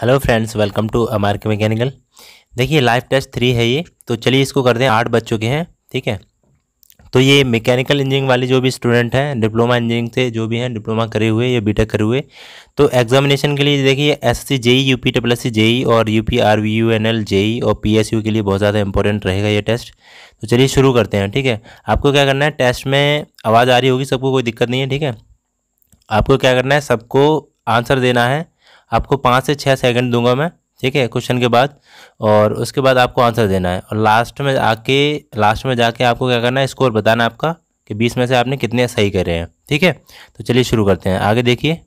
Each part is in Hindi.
hello friends welcome to Amar के मैकेनिकल देखिए लाइफ टेस्ट थ्री है ये तो चलिए इसको कर दें आठ बज चुके हैं ठीक है तो ये मैकेनिकल इंजीनियरिंग वाले जो भी स्टूडेंट हैं डिप्लोमा इंजीनियरिंग से जो भी हैं डिप्लोमा करे हुए या बीटेक करे हुए तो एग्जामिनेशन के लिए देखिए S C JE U P W C JE और U P R V U N L JE और पी एस यू के लिए बहुत ज़्यादा इंपॉर्टेंट रहेगा ये टेस्ट तो चलिए शुरू करते हैं ठीक है आपको क्या करना है टेस्ट में आवाज़ आ रही होगी सबको कोई दिक्कत नहीं है ठीक है आपको क्या करना है सबको आंसर देना है आपको पाँच से छः सेकंड दूंगा मैं ठीक है क्वेश्चन के बाद और उसके बाद आपको आंसर देना है और लास्ट में आके लास्ट में जाके आपको क्या करना है स्कोर बताना आपका कि बीस में से आपने कितने सही करे हैं ठीक है तो चलिए शुरू करते हैं आगे देखिए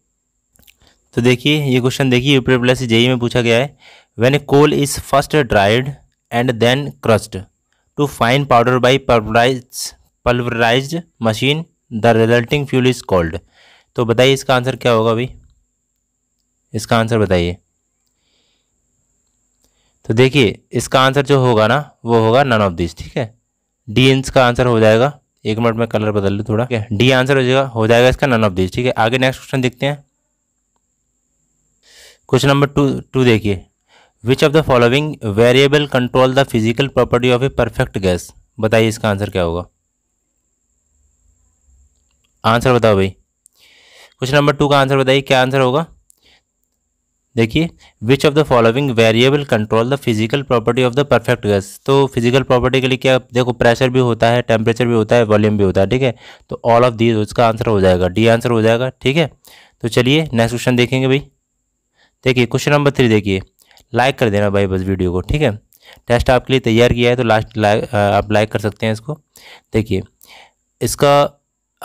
तो देखिए ये क्वेश्चन देखिए यूपी प्लस जेई में पूछा गया है when coal is first dried and then crushed to fine powder by pulverize pulverize machine the resulting fuel is called तो बताइए इसका आंसर क्या होगा भाई इसका आंसर बताइए तो देखिए इसका आंसर जो होगा ना वो होगा नन ऑफ दिस ठीक है डी एंस का आंसर हो जाएगा एक मिनट में कलर बदल लूँ थोड़ा डी आंसर हो जाएगा हो जाएगा इसका नन ऑफ दिस ठीक है आगे नेक्स्ट क्वेश्चन देखते हैं क्वेश्चन नंबर टू टू देखिए which of the following variable control the physical property of a perfect gas बताइए इसका आंसर क्या होगा आंसर बताओ भाई क्वेश्चन नंबर टू का आंसर बताइए क्या आंसर होगा देखिए which of the following variable control the physical property of the perfect gas तो फिजिकल प्रॉपर्टी के लिए क्या देखो प्रेशर भी होता है टेम्परेचर भी होता है वॉल्यूम भी होता है ठीक है तो ऑल ऑफ दीज उसका आंसर हो जाएगा डी आंसर हो जाएगा ठीक है तो चलिए नेक्स्ट क्वेश्चन देखेंगे भाई देखिए क्वेश्चन नंबर थ्री देखिए लाइक कर देना भाई बस वीडियो को ठीक है टेस्ट आपके लिए तैयार किया है तो लास्ट लाइक आप लाइक कर सकते हैं इसको देखिए इसका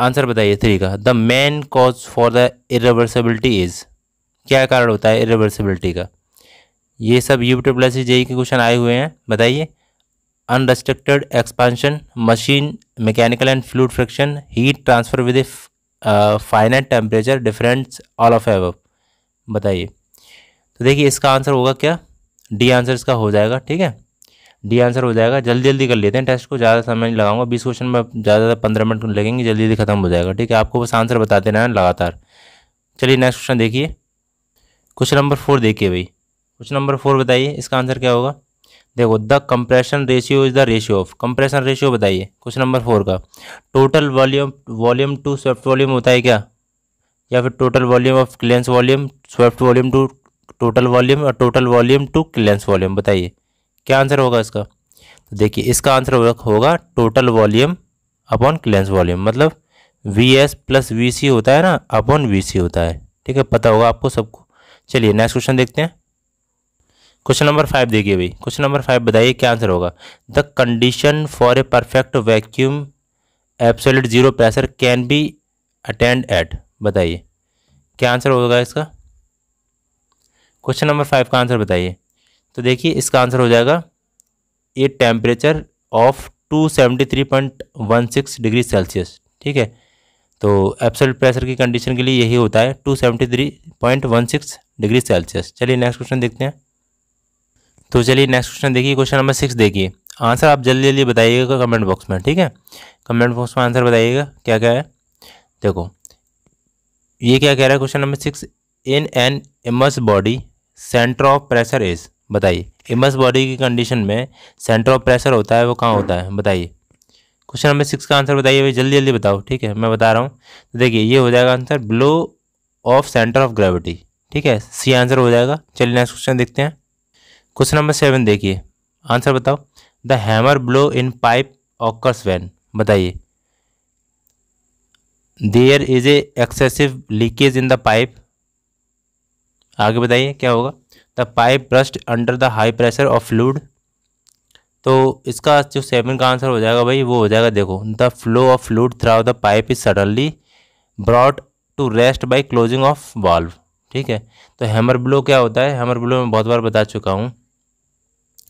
आंसर बताइए थ्री का the main cause for the irreversibility is क्या कारण होता है इरिवर्सिबिलिटी का ये सब यू ट्रिपल एस जेई के क्वेश्चन आए हुए हैं बताइए unrestricted expansion machine mechanical and fluid friction heat transfer with a finite temperature difference all of above बताइए तो देखिए इसका आंसर होगा क्या डी आंसर इसका हो जाएगा ठीक है डी आंसर हो जाएगा जल्दी जल्दी कर लेते हैं टेस्ट को ज़्यादा समय नहीं लगाऊंगा बीस क्वेश्चन में ज़्यादा ज़्यादा पंद्रह मिनट लगेंगे जल्दी जल्दी खत्म हो जाएगा ठीक है आपको बस आंसर बताते रहना लगातार चलिए नेक्स्ट क्वेश्चन देखिए क्वेश्चन नंबर फोर देखिए भाई क्वेश्चन नंबर फोर बताइए इसका आंसर क्या होगा देखो the compression ratio is the ratio of compression ratio बताइए क्वेश्चन नंबर फोर का total volume volume to swept volume होता है क्या या फिर total volume of clearance volume swept volume to total volume और total volume to clearance volume बताइए क्या आंसर होगा इसका तो देखिए इसका आंसर होगा total volume upon clearance volume मतलब V S plus V C होता है ना अपॉन वी सी होता है ठीक है पता होगा आपको सबको चलिए नेक्स्ट क्वेश्चन देखते हैं क्वेश्चन नंबर फाइव देखिए भाई क्वेश्चन नंबर फाइव बताइए क्या आंसर होगा the condition for a perfect vacuum absolute zero pressure can be attained at बताइए क्या आंसर होगा इसका क्वेश्चन नंबर फाइव का आंसर बताइए तो देखिए इसका आंसर हो जाएगा a temperature of two seventy three point one six degree Celsius ठीक है तो एब्सोल्यूट प्रेशर की कंडीशन के लिए यही होता है two seventy three point one six degree Celsius चलिए नेक्स्ट क्वेश्चन देखते हैं तो चलिए नेक्स्ट क्वेश्चन देखिए क्वेश्चन नंबर सिक्स देखिए आंसर आप जल्दी जल्दी बताइएगा कमेंट बॉक्स में ठीक है कमेंट बॉक्स में आंसर बताइएगा क्या क्या है देखो ये क्या कह रहा है question number six in an immersed body centre of pressure is बताइए इमस बॉडी की कंडीशन में सेंटर ऑफ प्रेशर होता है वो कहाँ होता है बताइए क्वेश्चन नंबर सिक्स का आंसर बताइए भाई जल्दी जल्दी बताओ ठीक है मैं बता रहा हूँ तो देखिए ये हो जाएगा answer below of center of gravity ठीक है सी आंसर हो जाएगा चलिए नेक्स्ट क्वेश्चन देखते हैं क्वेश्चन नंबर सेवन देखिए आंसर बताओ the hammer blow in pipe occurs when बताइए there is a excessive leakage in the pipe आगे बताइए क्या होगा the pipe burst under the high pressure of fluid तो इसका जो सेवन का आंसर हो जाएगा भाई वो हो जाएगा देखो the flow of fluid through the pipe is suddenly brought to rest by closing of valve ठीक है तो हैमर ब्लो क्या होता है हैमर ब्लो मैं बहुत बार बता चुका हूँ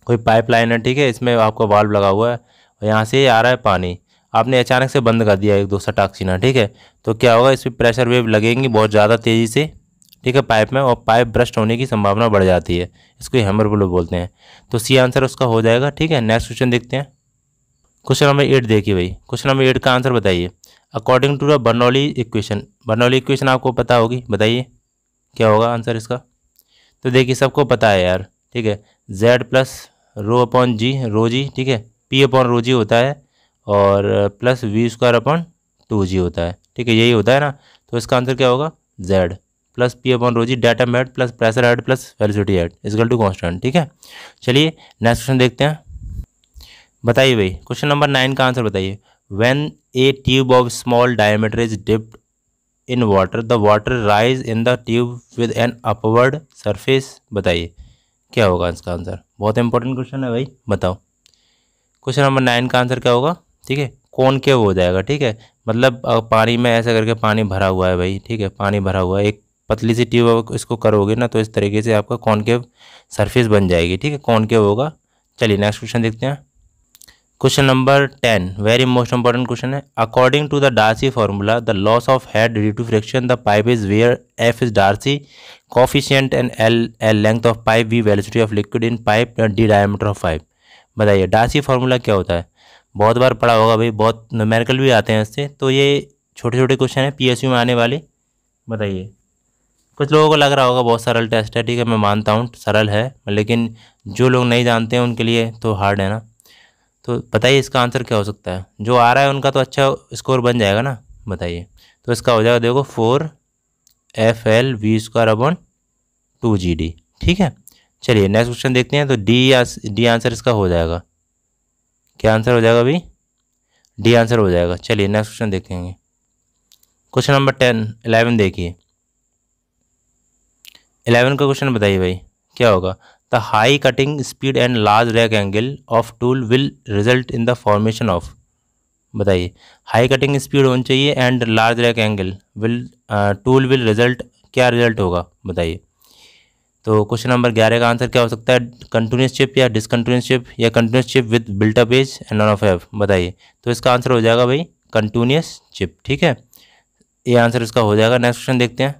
कोई पाइपलाइन है ठीक है इसमें आपका वाल्व लगा हुआ है और यहाँ से आ रहा है पानी आपने अचानक से बंद कर दिया एक दो सटाक सीना ठीक है तो क्या होगा इसमें प्रेशर वेव लगेंगी बहुत ज़्यादा तेज़ी से ठीक है पाइप में और पाइप ब्रस्ट होने की संभावना बढ़ जाती है इसको हैमर ब्लो बोलते हैं तो सी आंसर उसका हो जाएगा ठीक है नेक्स्ट क्वेश्चन देखते हैं क्वेश्चन नंबर एट देखिए भाई क्वेश्चन नंबर एट का आंसर बताइए according to the Bernoulli equation Bernoulli equation आपको पता होगी बताइए क्या होगा आंसर इसका तो देखिए सबको पता है यार ठीक है Z plus rho upon G rho G ठीक है पी अपॉन रो जी होता है और plus V square upon two G होता है ठीक है यही होता है ना तो इसका आंसर क्या होगा Z plus P upon rho G datum head plus pressure head plus velocity head equal to constant ठीक है चलिए नेक्स्ट क्वेश्चन देखते हैं बताइए भाई क्वेश्चन नंबर नाइन का आंसर बताइए when a tube of small diameter is dipped in water the water rise in the tube with an upward surface बताइए क्या होगा इसका आंसर बहुत इंपॉर्टेंट क्वेश्चन है भाई बताओ क्वेश्चन नंबर नाइन का आंसर क्या होगा ठीक है कौन क्या हो जाएगा ठीक है मतलब पानी में ऐसा करके पानी भरा हुआ है भाई ठीक है पानी भरा हुआ है एक पतली सी ट्यूब इसको करोगे ना तो इस तरीके से आपका कॉनकेव सरफेस बन जाएगी ठीक है कॉनकेव होगा चलिए नेक्स्ट क्वेश्चन देखते हैं question number ten very most important question है according to the Darcy formula the loss of head due to friction the pipe is where F is Darcy coefficient and L L length of pipe V velocity of liquid in pipe D diameter of pipe बताइए डार्सी फार्मूला क्या होता है बहुत बार पढ़ा होगा भाई बहुत न्यूमेरिकल भी आते हैं इससे तो ये छोटे छोटे क्वेश्चन हैं यू में आने वाले बताइए कुछ लोगों को लग रहा होगा बहुत सरल टेस्ट है ठीक है मैं मानता हूँ सरल है लेकिन जो लोग नहीं जानते हैं उनके लिए तो हार्ड है ना तो बताइए इसका आंसर क्या हो सकता है जो आ रहा है उनका तो अच्छा स्कोर बन जाएगा ना बताइए तो इसका हो जाएगा देखो four F L V square upon two G D ठीक है चलिए नेक्स्ट क्वेश्चन देखते हैं तो डी डी आंसर इसका हो जाएगा क्या आंसर हो जाएगा अभी डी आंसर हो जाएगा चलिए नेक्स्ट क्वेश्चन देखेंगे क्वेश्चन नंबर टेन एलेवन देखिए इलेवन का क्वेश्चन बताइए भाई क्या होगा the high cutting speed and large rake angle of tool will result in the formation of बताइए हाई कटिंग स्पीड होनी चाहिए and large rake angle will tool will result क्या रिजल्ट होगा बताइए तो क्वेश्चन नंबर ग्यारह का आंसर क्या हो सकता है कंटिन्यूस चिप या डिसकंटिन्यूस चिप या continuous chip with up edge and none of F बताइए तो इसका आंसर हो जाएगा भाई कंटिन्यूस चिप ठीक है ये आंसर इसका हो जाएगा नेक्स्ट क्वेश्चन देखते हैं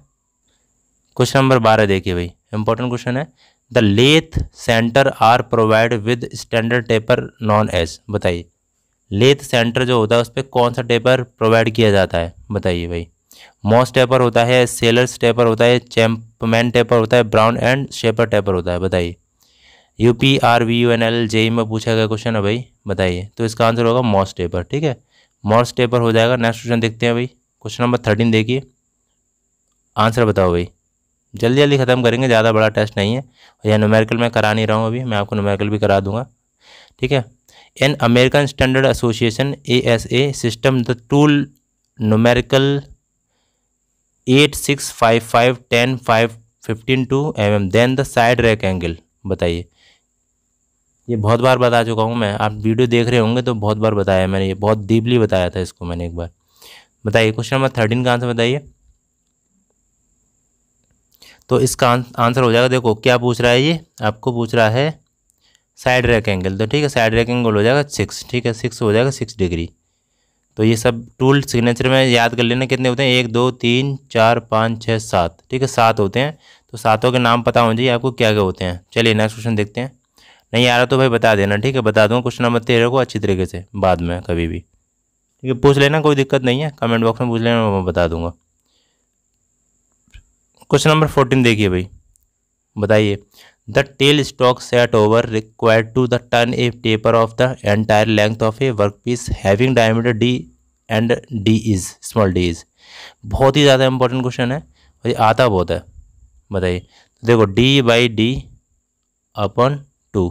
क्वेश्चन नंबर बारह देखिए भाई इंपॉर्टेंट क्वेश्चन है the lathe centre are provided with standard taper known as बताइए लेथ सेंटर जो होता है उस पर कौन सा टेपर प्रोवाइड किया जाता है बताइए भाई मॉस टेपर होता है सेलर्स टेपर होता है चैम्पमैन टेपर होता है ब्राउन एंड शेपर टेपर होता है बताइए U P R V U N L JE में पूछा गया क्वेश्चन है भाई बताइए तो इसका आंसर होगा मॉस टेपर ठीक है मॉस टेपर हो जाएगा नेक्स्ट क्वेश्चन देखते हैं भाई क्वेश्चन नंबर थर्टीन देखिए आंसर बताओ भाई जल्दी जल्दी ख़त्म करेंगे ज़्यादा बड़ा टेस्ट नहीं है यह नोमेरिकल मैं करा नहीं रहा हूँ अभी मैं आपको नोमेरिकल भी करा दूंगा ठीक है an American Standard Association A S A system the tool nomenclature eight six five five ten five fifteen two M M then the side rake angle बताइए ये बहुत बार बता चुका हूँ मैं आप वीडियो देख रहे होंगे तो बहुत बार बताया मैंने ये बहुत डीपली बताया था इसको मैंने एक बार बताइए क्वेश्चन नंबर थर्टीन का आंसर बताइए तो इसका आंसर हो जाएगा देखो क्या पूछ रहा है ये आपको पूछ रहा है साइड रैक एंगल तो ठीक है साइड रैक एंगल हो जाएगा सिक्स ठीक है सिक्स हो जाएगा सिक्स डिग्री तो ये सब टूल सिग्नेचर में याद कर लेना कितने होते हैं एक दो तीन चार पाँच छः सात ठीक है सात होते हैं तो सातों के नाम पता होने चाहिए आपको क्या क्या होते हैं चलिए नेक्स्ट क्वेश्चन देखते हैं नहीं आ रहा तो भाई बता देना ठीक है बता दूँ क्वेश्चन नंबर तेरह को अच्छी तरीके से बाद में कभी भी ठीक है पूछ लेना कोई दिक्कत नहीं है कमेंट बॉक्स में पूछ लेना मैं बता दूंगा क्वेश्चन नंबर फोर्टीन देखिए भाई बताइए the tail stock set over required to the turn a taper of the entire length of a work piece having diameter D and D is small D is बहुत ही ज़्यादा इंपॉर्टेंट क्वेश्चन है भाई आता बहुत है बताइए तो देखो D by D upon two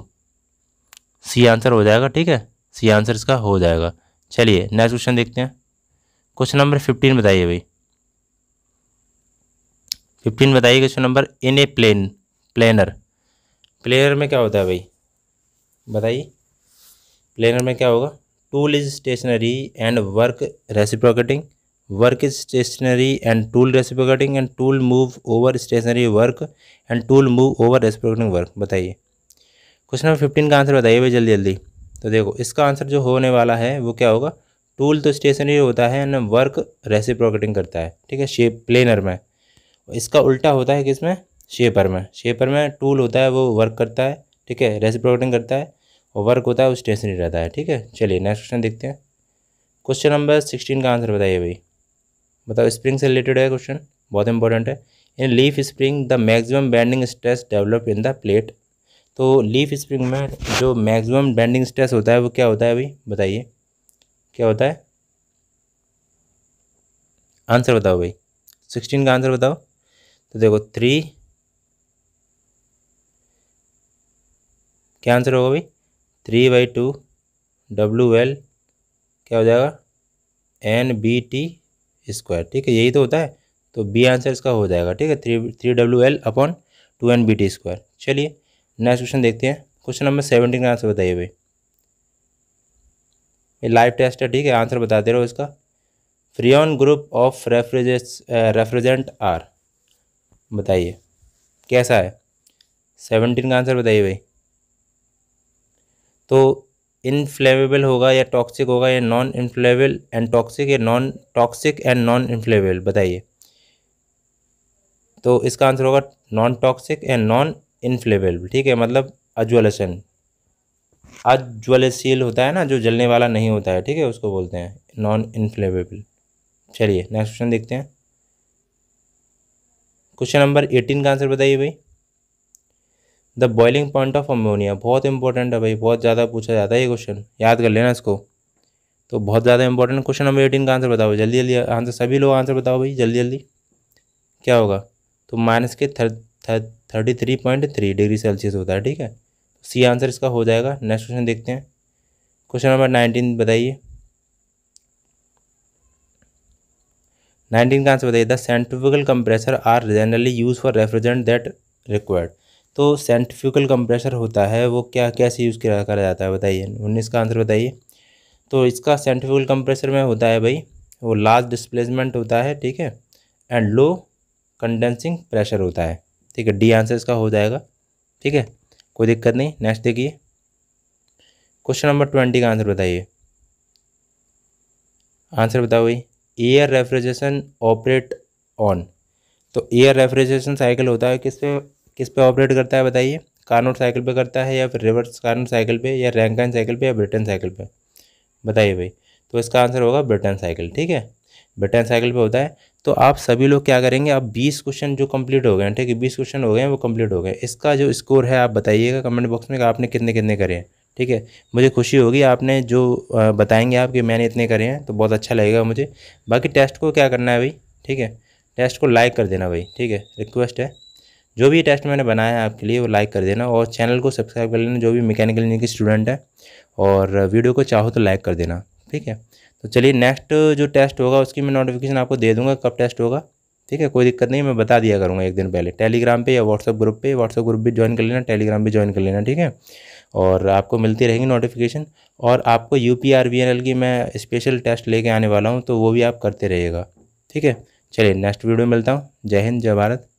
C answer हो जाएगा ठीक है सी आंसर इसका हो जाएगा चलिए नेक्स्ट क्वेश्चन देखते हैं क्वेश्चन नंबर फिफ्टीन बताइए भाई फिफ्टीन बताइए question number in a plane planer planer में क्या होता है भाई बताइए प्लेनर में क्या होगा tool is stationary and work reciprocating work is stationary and tool reciprocating and tool move over stationary work and tool move over reciprocating work बताइए क्वेश्चन नंबर फिफ्टीन का आंसर बताइए भाई जल्दी जल्दी तो देखो इसका आंसर जो होने वाला है वो क्या होगा टूल तो स्टेशनरी होता है एंड वर्क रेसिप्रोकेटिंग करता है ठीक है शेप प्लेनर में इसका उल्टा होता है किसमें शेपर में शेपर में टूल होता है वो वर्क करता है ठीक है रेसिप्रोकेटिंग करता है और वर्क होता है वो स्टेशनरी रहता है ठीक है चलिए नेक्स्ट क्वेश्चन देखते हैं क्वेश्चन नंबर सिक्सटीन का आंसर बताइए भाई बताओ स्प्रिंग से रिलेटेड है क्वेश्चन बहुत इंपॉर्टेंट है in leaf spring the maximum bending stress develop in the plate तो लीफ स्प्रिंग में जो मैक्सिमम बैंडिंग स्ट्रेस होता है वो क्या होता है भाई बताइए क्या होता है आंसर बताओ भाई सिक्सटीन का आंसर बताओ तो देखो थ्री क्या आंसर होगा भाई three by two W L क्या हो जाएगा एन बी टी स्क्वायर ठीक है यही तो होता है तो बी आंसर इसका हो जाएगा ठीक है three three W L upon two N B T square चलिए नेक्स्ट क्वेश्चन देखते हैं क्वेश्चन नंबर सेवेंटीन का आंसर बताइए भाई ये लाइव टेस्ट है ठीक है आंसर बताते रहो इसका Freon group of refrigerant are बताइए कैसा है सेवनटीन का आंसर बताइए भाई तो इनफ्लेमेबल होगा या टॉक्सिक होगा या नॉन इन्फ्लेबल एंड टॉक्सिक या non toxic and non inflammable बताइए तो इसका आंसर होगा non toxic and non inflammable ठीक है मतलब अज्वलेशन अज्वलशील होता है ना जो जलने वाला नहीं होता है ठीक है उसको बोलते हैं नॉन इन्फ्लेबल चलिए नेक्स्ट क्वेश्चन देखते हैं क्वेश्चन नंबर एटीन का आंसर बताइए भाई the boiling point of ammonia बहुत इंपॉर्टेंट है भाई बहुत ज़्यादा पूछा जाता है ये क्वेश्चन याद कर लेना इसको तो बहुत ज़्यादा इंपॉर्टेंट क्वेश्चन नंबर एटीन का आंसर बताओ जल्दी जल्दी आंसर सभी लोग आंसर बताओ भाई जल्दी जल्दी क्या होगा तो माइनस के thirty three point three degree Celsius होता है ठीक है सी तो आंसर इसका हो जाएगा नेक्स्ट क्वेश्चन देखते हैं क्वेश्चन नंबर नाइनटीन बताइए नाइनटीन का आंसर बताइए the centrifugal compressor are generally use for refrigerant that required तो सेंट्रिफ्यूगल कंप्रेसर होता है वो क्या कैसे यूज़ किया करा जाता है बताइए उन्नीस का आंसर बताइए तो इसका सेंट्रिफ्यूगल कंप्रेसर में होता है भाई वो लार्ज डिस्प्लेसमेंट होता है ठीक है एंड लो कंडेंसिंग प्रेशर होता है ठीक है डी आंसर इसका हो जाएगा ठीक है कोई दिक्कत नहीं नेक्स्ट देखिए क्वेश्चन नंबर ट्वेंटी का आंसर बताइए आंसर बताओ भाई एयर रेफ्रिजरेशन ऑपरेट ऑन तो एयर रेफ्रिजरेशन साइकिल होता है किस पे किस पे ऑपरेट करता है बताइए कार्नोट साइकिल पे करता है या फिर रिवर्स कार्नोट साइकिल पे या रैंकन साइकिल पे या ब्रिटेन साइकिल पे बताइए भाई तो इसका आंसर होगा ब्रिटेन साइकिल ठीक है ब्रिटेन साइकिल पे होता है तो आप सभी लोग क्या करेंगे आप बीस क्वेश्चन जो कंप्लीट हो गए हैं ठीक है बीस क्वेश्चन हो गए हैं वो कंप्लीट हो गए इसका जो स्कोर है आप बताइएगा कमेंट बॉक्स में आपने कितने कितने करे हैं ठीक है मुझे खुशी होगी आपने जो बताएंगे आप कि मैंने इतने करे हैं तो बहुत अच्छा लगेगा मुझे बाकी टेस्ट को क्या करना है भाई ठीक है टेस्ट को लाइक कर देना भाई ठीक है रिक्वेस्ट है जो भी टेस्ट मैंने बनाया है आपके लिए वो लाइक कर देना और चैनल को सब्सक्राइब कर लेना जो भी मैकेनिकल इंजीनियर के स्टूडेंट है और वीडियो को चाहो तो लाइक कर देना ठीक है तो चलिए नेक्स्ट जो टेस्ट होगा उसकी मैं नोटिफिकेशन आपको दे दूँगा कब टेस्ट होगा ठीक है कोई दिक्कत नहीं मैं बता दिया करूँगा एक दिन पहले टेलीग्राम पे या व्हाट्सअप ग्रुप पर व्हाट्सअप ग्रुप भी ज्वाइन कर लेना टेलीग्राम भी ज्वाइन कर लेना ठीक है और आपको मिलती रहेंगी नोटिफिकेशन और आपको U P R N L की मैं स्पेशल टेस्ट लेके आने वाला हूँ तो वो भी आप करते रहिएगा ठीक है चलिए नेक्स्ट वीडियो मिलता हूँ जय हिंद जय भारत